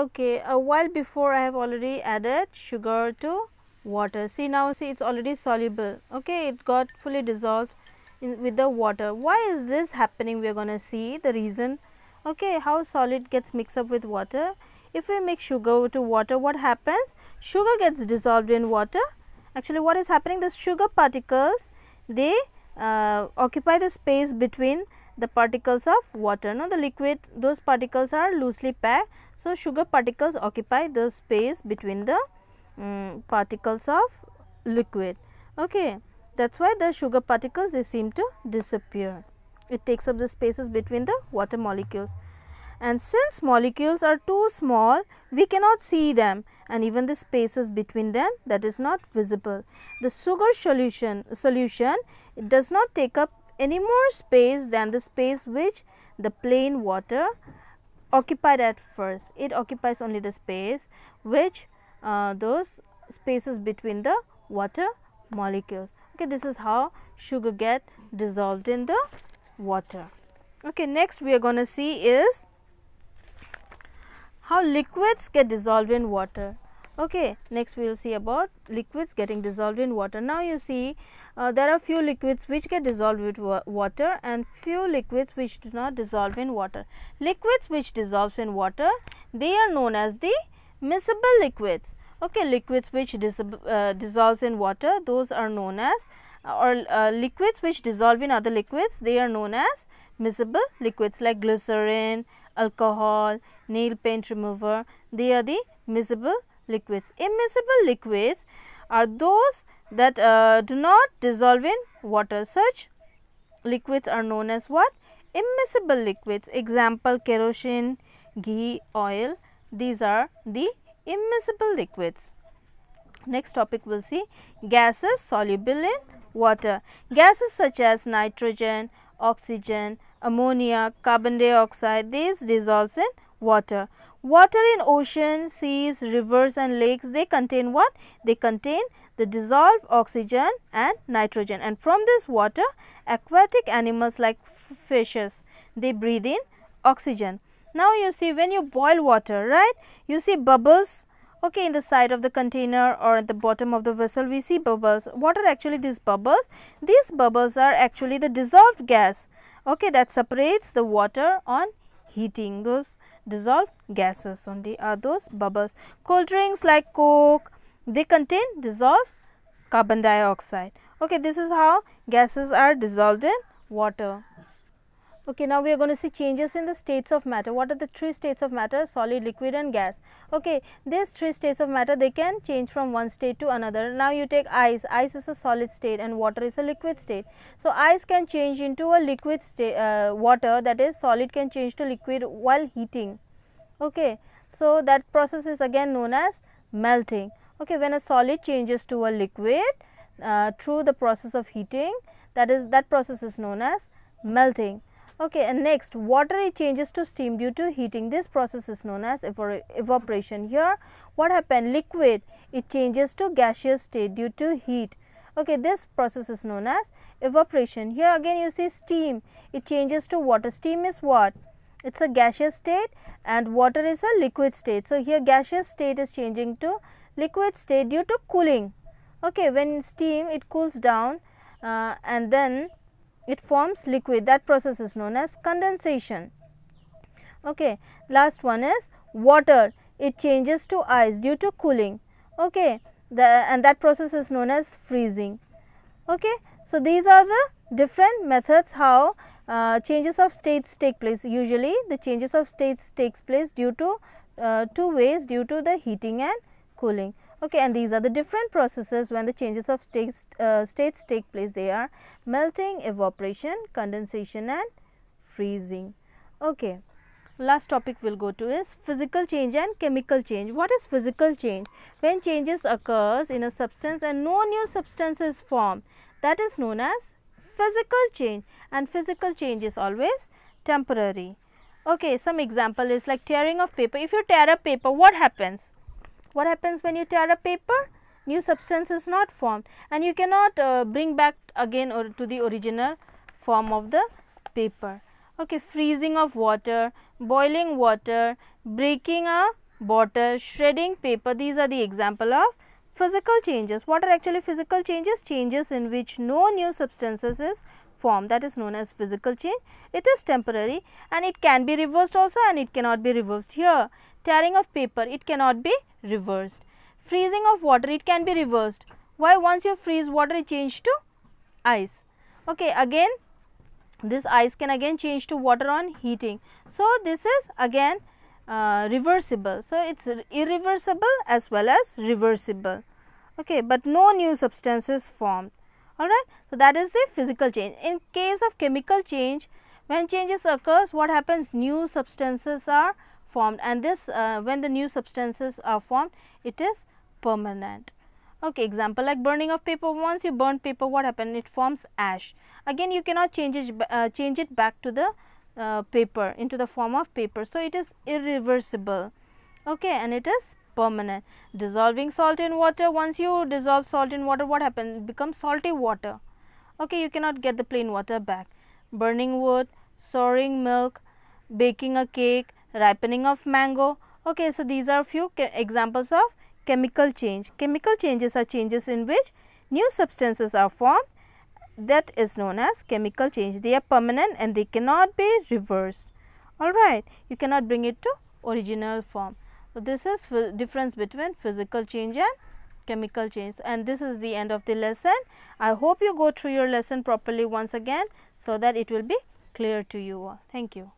okay a while before i have already added sugar to water see now see it's already soluble okay it got fully dissolved in, with the water why is this happening we're gonna see the reason okay how solid gets mixed up with water if we mix sugar to water what happens sugar gets dissolved in water actually what is happening the sugar particles they uh, occupy the space between the particles of water. Now, the liquid those particles are loosely packed. So, sugar particles occupy the space between the um, particles of liquid. Okay, that is why the sugar particles they seem to disappear. It takes up the spaces between the water molecules. And since molecules are too small, we cannot see them and even the spaces between them that is not visible. The sugar solution, solution it does not take up any more space than the space which the plain water occupied at first. It occupies only the space which uh, those spaces between the water molecules. Okay, this is how sugar get dissolved in the water. Okay, next we are going to see is how liquids get dissolved in water okay next we will see about liquids getting dissolved in water now you see uh, there are few liquids which get dissolved with wa water and few liquids which do not dissolve in water liquids which dissolves in water they are known as the miscible liquids okay liquids which dis uh, dissolves in water those are known as or uh, liquids which dissolve in other liquids they are known as miscible liquids like glycerin alcohol nail paint remover they are the miscible liquids. Immiscible liquids are those that uh, do not dissolve in water. Such liquids are known as what? Immiscible liquids. Example kerosene, ghee, oil. These are the immiscible liquids. Next topic we'll see gases soluble in water. Gases such as nitrogen, oxygen, ammonia, carbon dioxide, these dissolves in water. Water in oceans, seas, rivers and lakes, they contain what? They contain the dissolved oxygen and nitrogen. And from this water, aquatic animals like fishes, they breathe in oxygen. Now you see when you boil water, right? You see bubbles, okay, in the side of the container or at the bottom of the vessel, we see bubbles. What are actually these bubbles? These bubbles are actually the dissolved gas, okay, that separates the water on heating those dissolved gases only are uh, those bubbles cold drinks like coke they contain dissolved carbon dioxide okay this is how gases are dissolved in water Okay, now we are going to see changes in the states of matter. What are the three states of matter? Solid, liquid and gas. Okay, these three states of matter, they can change from one state to another. Now you take ice. Ice is a solid state and water is a liquid state. So, ice can change into a liquid state, uh, water that is solid can change to liquid while heating. Okay, so that process is again known as melting. Okay, when a solid changes to a liquid uh, through the process of heating, that is that process is known as melting. Okay, and next water changes to steam due to heating. This process is known as evap evaporation. Here what happened? Liquid it changes to gaseous state due to heat. Okay, this process is known as evaporation. Here again you see steam it changes to water. Steam is what? It's a gaseous state and water is a liquid state. So here gaseous state is changing to liquid state due to cooling. Okay, when steam it cools down uh, and then it forms liquid that process is known as condensation okay last one is water it changes to ice due to cooling okay the, and that process is known as freezing okay so these are the different methods how uh, changes of states take place usually the changes of states takes place due to uh, two ways due to the heating and cooling okay and these are the different processes when the changes of states, uh, states take place they are melting evaporation condensation and freezing okay last topic we'll go to is physical change and chemical change what is physical change when changes occurs in a substance and no new substance is formed that is known as physical change and physical change is always temporary okay some example is like tearing of paper if you tear a paper what happens what happens when you tear a paper? New substance is not formed and you cannot uh, bring back again or to the original form of the paper. Okay, freezing of water, boiling water, breaking a bottle, shredding paper. These are the example of physical changes. What are actually physical changes? Changes in which no new substances is formed. that is known as physical change. It is temporary and it can be reversed also and it cannot be reversed here. Tearing of paper, it cannot be reversed. Freezing of water, it can be reversed. Why once you freeze water, it changes to ice. Okay, again this ice can again change to water on heating. So, this is again uh, reversible. So, it is irreversible as well as reversible. Okay, but no new substances formed. Alright, so that is the physical change. In case of chemical change, when changes occurs, what happens? New substances are formed and this uh, when the new substances are formed it is permanent okay example like burning of paper once you burn paper what happens? it forms ash again you cannot change it uh, change it back to the uh, paper into the form of paper so it is irreversible okay and it is permanent dissolving salt in water once you dissolve salt in water what happens it becomes salty water okay you cannot get the plain water back burning wood soaring milk baking a cake ripening of mango okay so these are few examples of chemical change chemical changes are changes in which new substances are formed that is known as chemical change they are permanent and they cannot be reversed all right you cannot bring it to original form so this is difference between physical change and chemical change and this is the end of the lesson i hope you go through your lesson properly once again so that it will be clear to you all thank you